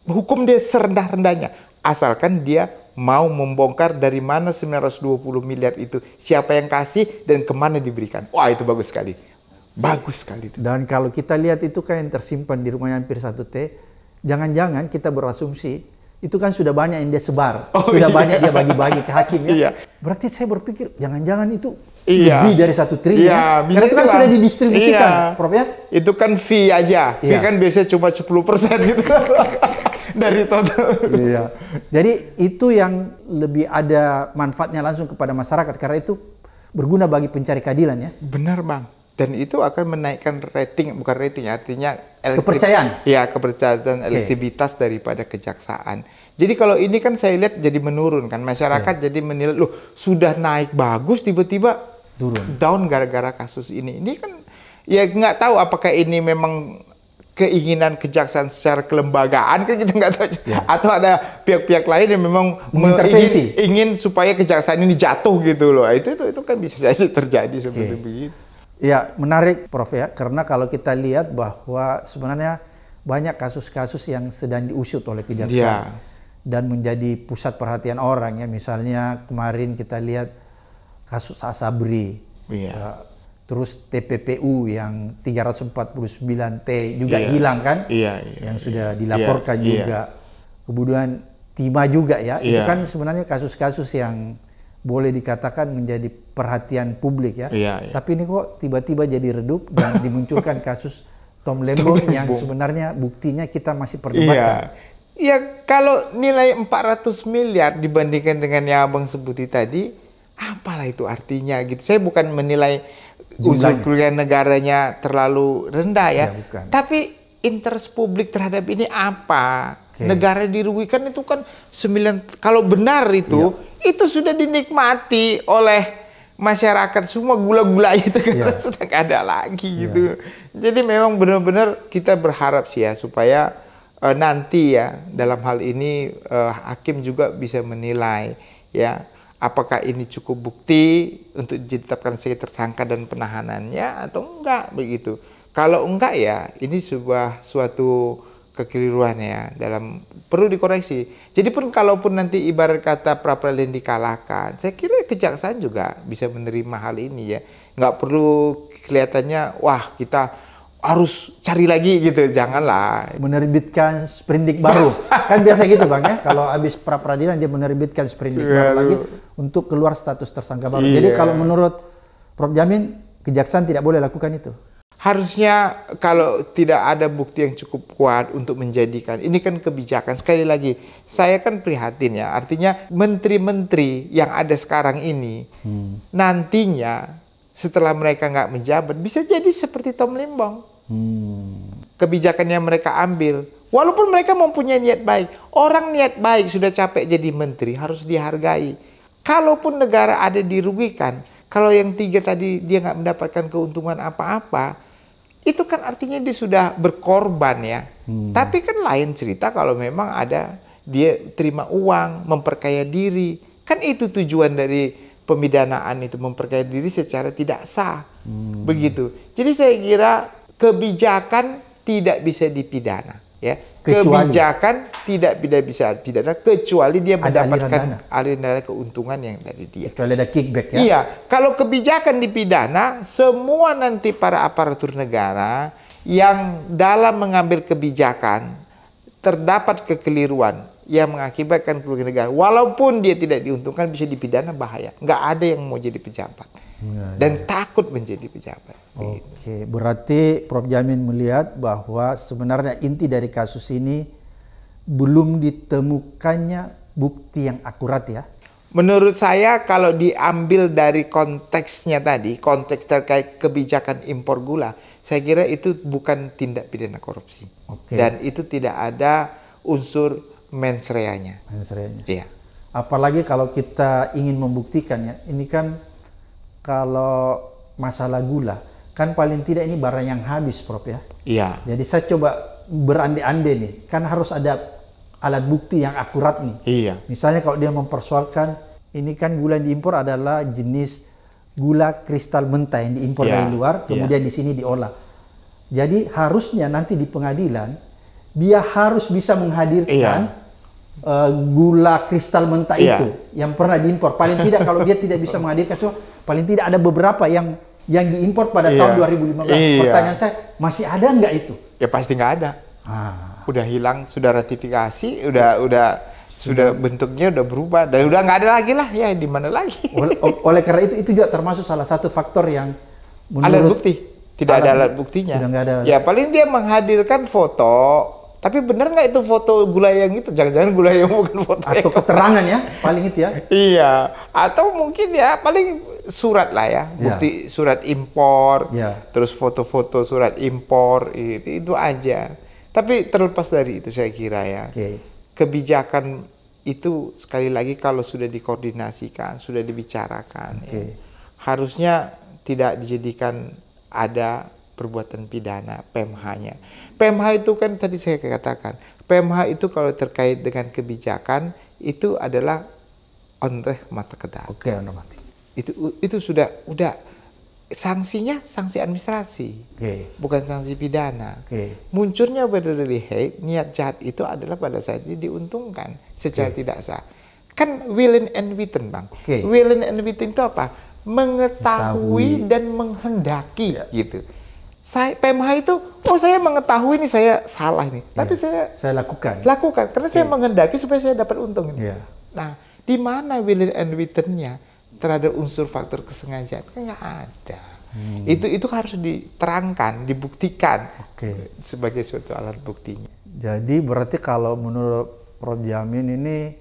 hukum dia serendah-rendahnya asalkan dia mau membongkar dari mana 920 miliar itu, siapa yang kasih dan kemana diberikan. Wah itu bagus sekali, bagus sekali. Itu. Dan kalau kita lihat itu kan yang tersimpan di rumahnya hampir satu T, jangan-jangan kita berasumsi itu kan sudah banyak yang dia sebar, oh, sudah iya. banyak dia bagi-bagi ke hakim ya. Iya. Berarti saya berpikir jangan-jangan itu Iya. Lebih dari satu triliun. Iya, ya? bisa Karena itu kan sudah didistribusikan, iya. Prof ya? Itu kan fee aja. Iya. Fee kan biasanya cuma 10% gitu. dari total. Iya. Jadi itu yang lebih ada manfaatnya langsung kepada masyarakat karena itu berguna bagi pencari keadilan ya. Benar, Bang. Dan itu akan menaikkan rating, bukan rating, artinya kepercayaan. Iya kepercayaan okay. elektivitas daripada kejaksaan. Jadi kalau ini kan saya lihat jadi menurun kan masyarakat yeah. jadi menilai loh sudah naik bagus tiba-tiba turun down gara-gara kasus ini ini kan ya nggak tahu apakah ini memang keinginan kejaksaan secara kelembagaan kan kita nggak tahu ya. atau ada pihak-pihak lain yang memang mengintervensi ingin, ingin supaya kejaksaan ini jatuh gitu loh itu itu, itu kan bisa saja terjadi seperti okay. begitu ya menarik prof ya karena kalau kita lihat bahwa sebenarnya banyak kasus-kasus yang sedang diusut oleh kejaksaan ya. dan menjadi pusat perhatian orang ya misalnya kemarin kita lihat kasus Asabri. Iya. Uh, terus TPPU yang 349T juga iya. hilang kan? Iya, iya. Yang iya, sudah dilaporkan iya, iya. juga. Iya. Kemudian Tima juga ya. Iya. Itu kan sebenarnya kasus-kasus yang boleh dikatakan menjadi perhatian publik ya. Iya, iya. Tapi ini kok tiba-tiba jadi redup dan dimunculkan kasus Tom Lembong yang sebenarnya buktinya kita masih perdebatkan. Iya. Ya kalau nilai 400 miliar dibandingkan dengan yang abang sebuti tadi, apalah itu artinya gitu. Saya bukan menilai unsur kerugian negaranya terlalu rendah ya. ya bukan. Tapi interest publik terhadap ini apa? Okay. Negara dirugikan itu kan sembilan kalau benar itu ya. itu sudah dinikmati oleh masyarakat semua gula gula itu ya. sudah gak ada lagi iya. gitu. Jadi memang benar-benar kita berharap sih ya supaya eh, nanti ya dalam hal ini uh, hakim juga bisa menilai ya apakah ini cukup bukti untuk ditetapkan sebagai tersangka dan penahanannya atau enggak begitu. Kalau enggak ya ini sebuah suatu kekeliruan ya dalam perlu dikoreksi. Jadi pun kalaupun nanti ibarat kata pra peradilan dikalahkan, saya kira kejaksaan juga bisa menerima hal ini ya. Enggak perlu kelihatannya wah kita harus cari lagi gitu, janganlah. Menerbitkan sprindik baru, kan biasa gitu bang ya. Kalau habis pra peradilan dia menerbitkan sprindik baru iya, lagi untuk keluar status tersangka baru. Yeah. Jadi iya. kalau menurut Prof Jamin, kejaksaan tidak boleh lakukan itu. Harusnya kalau tidak ada bukti yang cukup kuat untuk menjadikan ini kan kebijakan sekali lagi saya kan prihatin ya artinya menteri-menteri yang ada sekarang ini hmm. nantinya setelah mereka nggak menjabat bisa jadi seperti Tom Limbong hmm. kebijakan yang mereka ambil. Walaupun mereka mempunyai niat baik, orang niat baik sudah capek jadi menteri harus dihargai. Kalaupun negara ada dirugikan, kalau yang tiga tadi dia nggak mendapatkan keuntungan apa-apa, itu kan artinya dia sudah berkorban ya. Hmm. Tapi kan lain cerita kalau memang ada dia terima uang, memperkaya diri. Kan itu tujuan dari pemidanaan itu memperkaya diri secara tidak sah. Hmm. Begitu. Jadi saya kira kebijakan tidak bisa dipidana ya kecuali. kebijakan tidak tidak bisa pidana kecuali dia ada mendapatkan aliran dana. keuntungan yang dari dia kecuali ada kickback ya iya kalau kebijakan dipidana semua nanti para aparatur negara yang dalam mengambil kebijakan terdapat kekeliruan yang mengakibatkan kerugian negara walaupun dia tidak diuntungkan bisa dipidana bahaya nggak ada yang mau jadi pejabat Ya, dan takut menjadi pejabat. Oke, okay. Gitu. berarti Prof Jamin melihat bahwa sebenarnya inti dari kasus ini belum ditemukannya bukti yang akurat ya. Menurut saya kalau diambil dari konteksnya tadi, konteks terkait kebijakan impor gula, saya kira itu bukan tindak pidana korupsi. Okay. Dan itu tidak ada unsur mensreanya. Mensreanya. Iya. Apalagi kalau kita ingin membuktikan ya, ini kan kalau masalah gula, kan paling tidak ini barang yang habis, Prof ya. Iya. Jadi saya coba berandai-andai nih, kan harus ada alat bukti yang akurat nih. Iya. Misalnya kalau dia mempersoalkan, ini kan gula yang diimpor adalah jenis gula kristal mentah yang diimpor yeah. dari luar, iya. kemudian yeah. di sini diolah. Jadi harusnya nanti di pengadilan dia harus bisa menghadirkan yeah uh, gula kristal mentah yeah. itu yang pernah diimpor. Paling tidak kalau dia tidak bisa menghadirkan semua, paling tidak ada beberapa yang yang diimpor pada yeah. tahun 2015. Yeah. Pertanyaan saya, masih ada nggak itu? Ya pasti nggak ada. Ah. Udah hilang, sudah ratifikasi, udah hmm. udah sudah bentuknya udah berubah dan udah nggak ada lagi lah ya di mana lagi. Oleh, karena itu itu juga termasuk salah satu faktor yang menurut alat bukti tidak alat, ada alat buktinya. Sudah ada. Ya paling dia menghadirkan foto tapi benar nggak itu foto yang itu? Jangan-jangan yang bukan foto Atau yang keterangan ya, paling itu ya. iya. Atau mungkin ya paling surat lah ya, iya. bukti yeah. surat impor, yeah. terus foto-foto surat impor itu, itu aja. Tapi terlepas dari itu saya kira ya, okay. kebijakan itu sekali lagi kalau sudah dikoordinasikan, sudah dibicarakan, okay. ya, harusnya tidak dijadikan ada perbuatan pidana PMH-nya PMH itu kan tadi saya katakan, PMH itu kalau terkait dengan kebijakan itu adalah onreh mata kedah. Oke, Itu itu sudah udah sanksinya sanksi administrasi, okay. bukan sanksi pidana. Okay. Munculnya berdiri hate, niat jahat itu adalah pada saat ini diuntungkan secara okay. tidak sah. Kan willing and witten bang. Okay. Willing and witten itu apa? Mengetahui dan menghendaki ya. gitu saya PMH itu oh saya mengetahui ini saya salah ini yeah. tapi saya saya lakukan lakukan karena yeah. saya iya. menghendaki supaya saya dapat untung ini yeah. nah di mana willing and returnnya terhadap unsur faktor kesengajaan nggak ada hmm. itu itu harus diterangkan dibuktikan okay. sebagai suatu alat buktinya jadi berarti kalau menurut Prof Jamin ini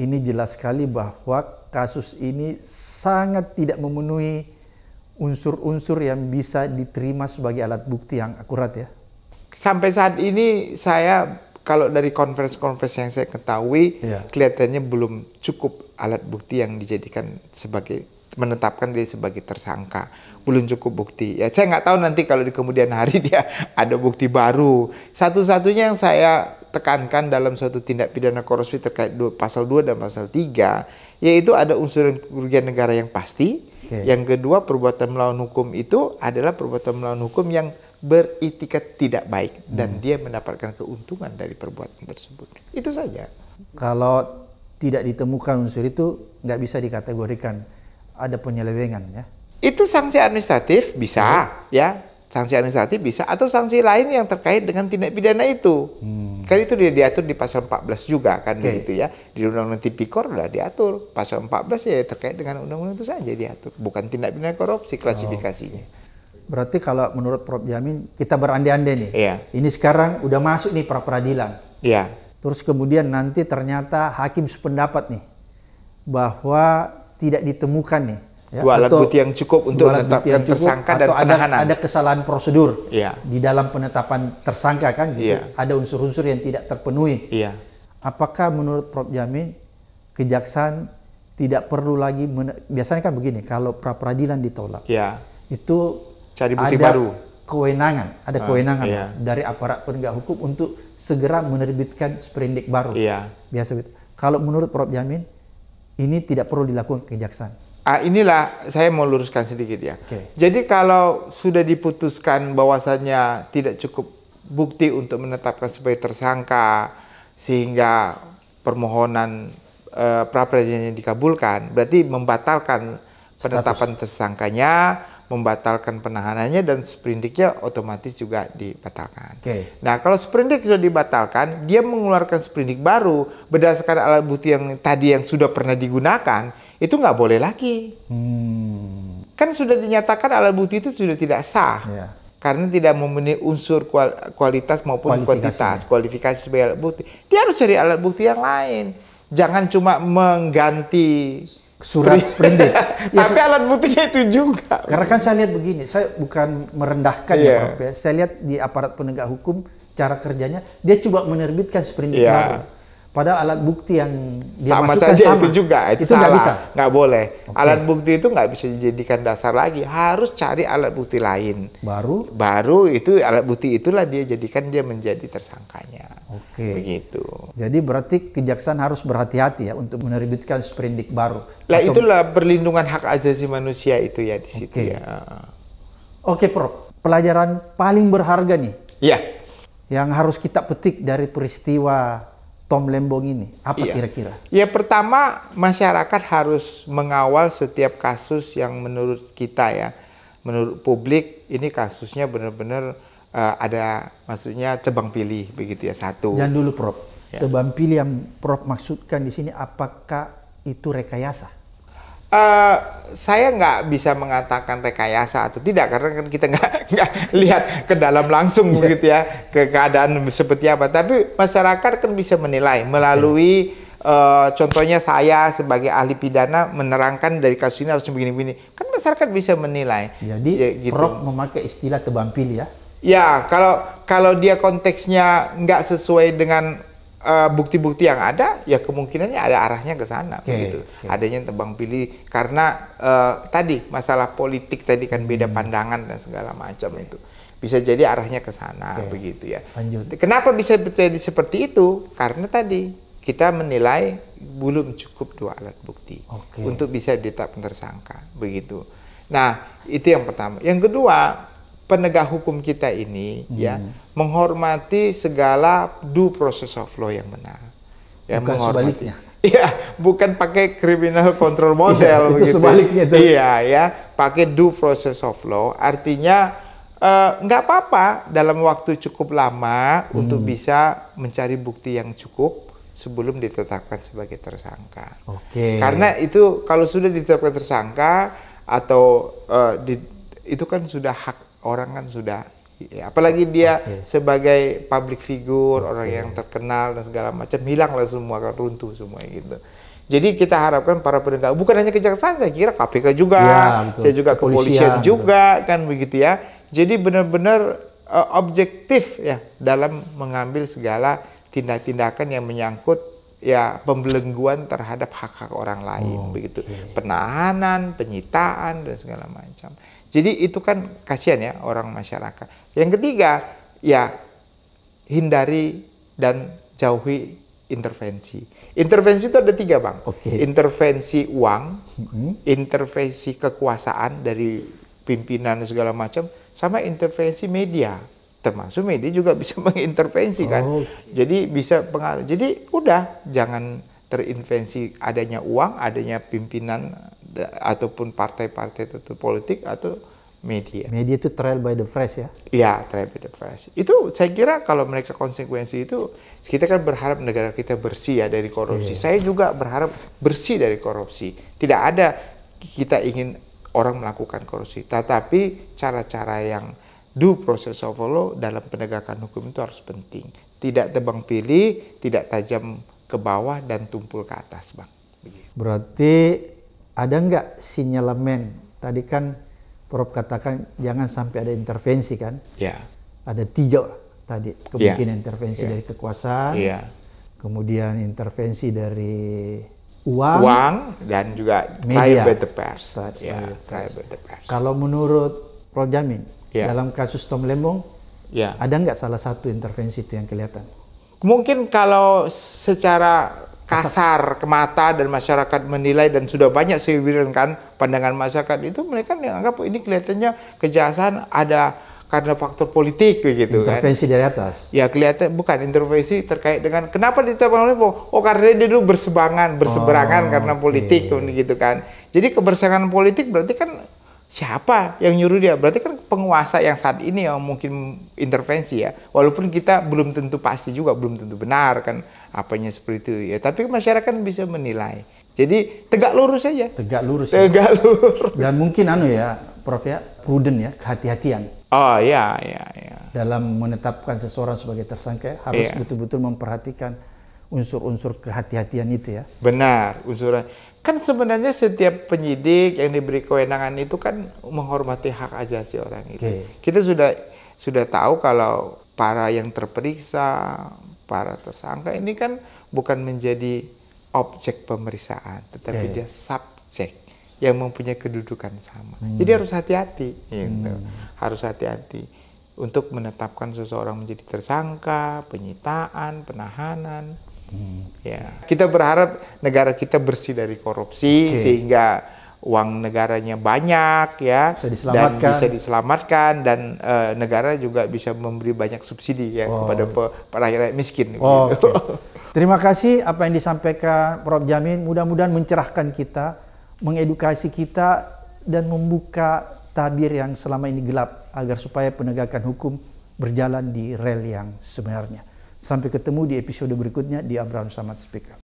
ini jelas sekali bahwa kasus ini sangat tidak memenuhi unsur-unsur yang bisa diterima sebagai alat bukti yang akurat ya? Sampai saat ini saya kalau dari konferensi-konferensi yang saya ketahui yeah. kelihatannya belum cukup alat bukti yang dijadikan sebagai menetapkan dia sebagai tersangka belum cukup bukti ya saya nggak tahu nanti kalau di kemudian hari dia ada bukti baru satu-satunya yang saya tekankan dalam suatu tindak pidana korupsi terkait dua, pasal 2 dan pasal 3 yaitu ada unsur kerugian negara yang pasti Okay. Yang kedua, perbuatan melawan hukum itu adalah perbuatan melawan hukum yang beritikat tidak baik hmm. dan dia mendapatkan keuntungan dari perbuatan tersebut. Itu saja. Kalau tidak ditemukan unsur itu nggak bisa dikategorikan ada penyelewengan ya. Itu sanksi administratif bisa hmm. ya sanksi administratif bisa atau sanksi lain yang terkait dengan tindak pidana itu. Hmm. Kan itu dia diatur di pasal 14 juga kan okay. begitu ya. Di Undang-Undang Tipikor sudah diatur. Pasal 14 ya terkait dengan undang-undang itu saja diatur, bukan tindak pidana korupsi klasifikasinya. Oh. Berarti kalau menurut Prof Jamin kita berandai-andai nih. Iya. Ini sekarang udah masuk nih pra peradilan. Iya. Terus kemudian nanti ternyata hakim sependapat nih bahwa tidak ditemukan nih ya, dua alat bukti yang cukup untuk menetapkan tersangka atau dan ada, ada kesalahan prosedur ya. di dalam penetapan tersangka kan gitu. Ya. Ada unsur-unsur yang tidak terpenuhi. Ya. Apakah menurut Prof Jamin kejaksaan tidak perlu lagi biasanya kan begini kalau pra peradilan ditolak. Ya. Itu cari bukti ada baru. Kewenangan, ada ah, kewenangan uh, iya. dari aparat penegak hukum untuk segera menerbitkan sprindik baru. Iya. Biasa gitu. Kalau menurut Prof Jamin ini tidak perlu dilakukan kejaksaan. Uh, inilah saya mau luruskan sedikit ya. Okay. Jadi kalau sudah diputuskan bahwasannya tidak cukup bukti untuk menetapkan sebagai tersangka sehingga permohonan uh, eh, pra peradilannya dikabulkan, berarti membatalkan penetapan tersangkanya, membatalkan penahanannya dan sprindiknya otomatis juga dibatalkan. Okay. Nah, kalau sprindik sudah dibatalkan, dia mengeluarkan sprindik baru berdasarkan alat bukti yang tadi yang sudah pernah digunakan itu nggak boleh lagi. Hmm. Kan sudah dinyatakan alat bukti itu sudah tidak sah. Yeah. Karena tidak memenuhi unsur kual kualitas maupun kuantitas, kualifikasi sebagai alat bukti. Dia harus cari alat bukti yang lain. Jangan cuma mengganti surat sprindik. ya, Tapi alat buktinya itu juga. Karena kan saya lihat begini, saya bukan merendahkan yeah. ya iya. Prof ya. Saya lihat di aparat penegak hukum cara kerjanya dia coba menerbitkan sprindik yeah. baru Padahal alat bukti yang dia sama masukkan saja sama. itu juga itu, itu salah. bisa. Nggak boleh. Okay. Alat bukti itu nggak bisa dijadikan dasar lagi. Harus cari alat bukti lain. Baru baru itu alat bukti itulah dia jadikan dia menjadi tersangkanya. Oke. Okay. Begitu. Jadi berarti kejaksaan harus berhati-hati ya untuk menerbitkan sprindik baru. Lah atau... itulah perlindungan hak asasi manusia itu ya di situ okay. ya. Oke, okay, Prof. Pelajaran paling berharga nih. Iya. Yang harus kita petik dari peristiwa Tom Lembong ini? Apa iya. kira-kira? Ya. ya pertama masyarakat harus mengawal setiap kasus yang menurut kita ya, menurut publik ini kasusnya benar-benar uh, ada maksudnya tebang pilih begitu ya satu. Yang dulu Prof. Ya. Tebang pilih yang Prof maksudkan di sini apakah itu rekayasa? uh, saya nggak bisa mengatakan rekayasa atau tidak karena kan kita nggak lihat ke dalam langsung iya. begitu ya ke keadaan seperti apa. Tapi masyarakat kan bisa menilai melalui uh, contohnya saya sebagai ahli pidana menerangkan dari kasus ini harus begini-begini. Kan masyarakat bisa menilai. Jadi ya, gitu. Prof memakai istilah tebang pilih ya. Ya, kalau kalau dia konteksnya nggak sesuai dengan Eh, bukti-bukti uh, yang ada ya kemungkinannya ada arahnya ke sana okay, begitu okay. adanya tebang pilih karena uh, tadi masalah politik tadi kan beda hmm. pandangan dan segala macam okay. itu bisa jadi arahnya ke sana okay. begitu ya Lanjut. kenapa bisa terjadi seperti itu karena tadi kita menilai belum cukup dua alat bukti okay. untuk bisa ditetapkan tersangka begitu nah itu yang pertama yang kedua penegak hukum kita ini ya, hmm. ya menghormati segala due process of law yang benar. Ya, bukan menghormati. sebaliknya. Iya, bukan pakai criminal control iya, model. itu begitu. sebaliknya itu. Iya, ya, pakai due process of law. Artinya eh, nggak uh, apa-apa dalam waktu cukup lama hmm. untuk bisa mencari bukti yang cukup sebelum ditetapkan sebagai tersangka. Oke. Okay. Karena itu kalau sudah ditetapkan tersangka atau uh, di, itu kan sudah hak orang kan sudah Iya, apalagi dia okay. sebagai public figure okay. orang yang terkenal dan segala macam hilanglah semua akan runtuh semua gitu jadi kita harapkan para penegak bukan hanya kejaksaan saya kira KPK juga ya, saya juga kepolisian, kepolisian juga betul. kan begitu ya jadi benar-benar uh, objektif ya dalam mengambil segala tindak-tindakan yang menyangkut ya pembelengguan terhadap hak-hak orang lain oh, begitu okay. penahanan penyitaan dan segala macam jadi itu kan kasihan ya orang masyarakat. Yang ketiga, ya hindari dan jauhi intervensi. Intervensi itu ada tiga bang. Okay. Intervensi uang, mm-hmm. intervensi kekuasaan dari pimpinan segala macam, sama intervensi media. Termasuk media juga bisa mengintervensi kan. Oh. Jadi bisa pengaruh. Jadi udah jangan terinvensi adanya uang, adanya pimpinan ataupun partai-partai tertentu politik atau media. Media itu trial by the press ya? Iya, trial by the press. Itu saya kira kalau mereka konsekuensi itu, kita kan berharap negara kita bersih ya dari korupsi. Yeah. Saya juga berharap bersih dari korupsi. Tidak ada kita ingin orang melakukan korupsi. Tetapi cara-cara yang do process of law dalam penegakan hukum itu harus penting. Tidak tebang pilih, tidak tajam ke bawah dan tumpul ke atas, Bang. Berarti ada nggak sinyalemen? Tadi kan Prof katakan jangan sampai ada intervensi kan? Ya. Ada tiga tadi kemungkinan ya. intervensi ya. dari kekuasaan, ya. kemudian intervensi dari uang, uang dan juga media. private pers. Ya, private pers. Kalau menurut Prof Jamin, ya. dalam kasus Tom Lembong, ya. ada nggak salah satu intervensi itu yang kelihatan? mungkin kalau secara kasar ke mata dan masyarakat menilai dan sudah banyak saya kan pandangan masyarakat itu mereka menganggap oh, ini kelihatannya kejahatan ada karena faktor politik begitu kan. intervensi kan. dari atas ya kelihatan bukan intervensi terkait dengan kenapa ditetapkan oleh oh karena dia dulu bersebangan berseberangan oh, karena politik okay. gitu kan jadi kebersamaan politik berarti kan siapa yang nyuruh dia? Berarti kan penguasa yang saat ini yang mungkin intervensi ya. Walaupun kita belum tentu pasti juga, belum tentu benar kan apanya seperti itu ya. Tapi masyarakat bisa menilai. Jadi tegak lurus saja. Tegak lurus. Ya. Tegak ya. lurus. Dan mungkin anu ya, Prof ya, prudent ya, kehati-hatian. Oh ya, ya, ya. Dalam menetapkan seseorang sebagai tersangka harus iya. betul-betul memperhatikan unsur-unsur kehati-hatian itu ya. Benar, unsur Kan sebenarnya setiap penyidik yang diberi kewenangan itu kan menghormati hak asasi orang itu. Okay. Kita sudah sudah tahu kalau para yang terperiksa, para tersangka ini kan bukan menjadi objek pemeriksaan, tetapi okay. dia subjek yang mempunyai kedudukan sama. Hmm. Jadi harus hati-hati, gitu. hmm. harus hati-hati untuk menetapkan seseorang menjadi tersangka, penyitaan, penahanan, Ya, kita berharap negara kita bersih dari korupsi okay. sehingga uang negaranya banyak ya bisa diselamatkan. dan bisa diselamatkan dan uh, negara juga bisa memberi banyak subsidi ya wow. Oh. kepada para rakyat miskin. Wow, gitu. oh, okay. Terima kasih apa yang disampaikan Prof Jamin. Mudah-mudahan mencerahkan kita, mengedukasi kita dan membuka tabir yang selama ini gelap agar supaya penegakan hukum berjalan di rel yang sebenarnya. Sampai ketemu di episode berikutnya di Abraham Samad Speaker.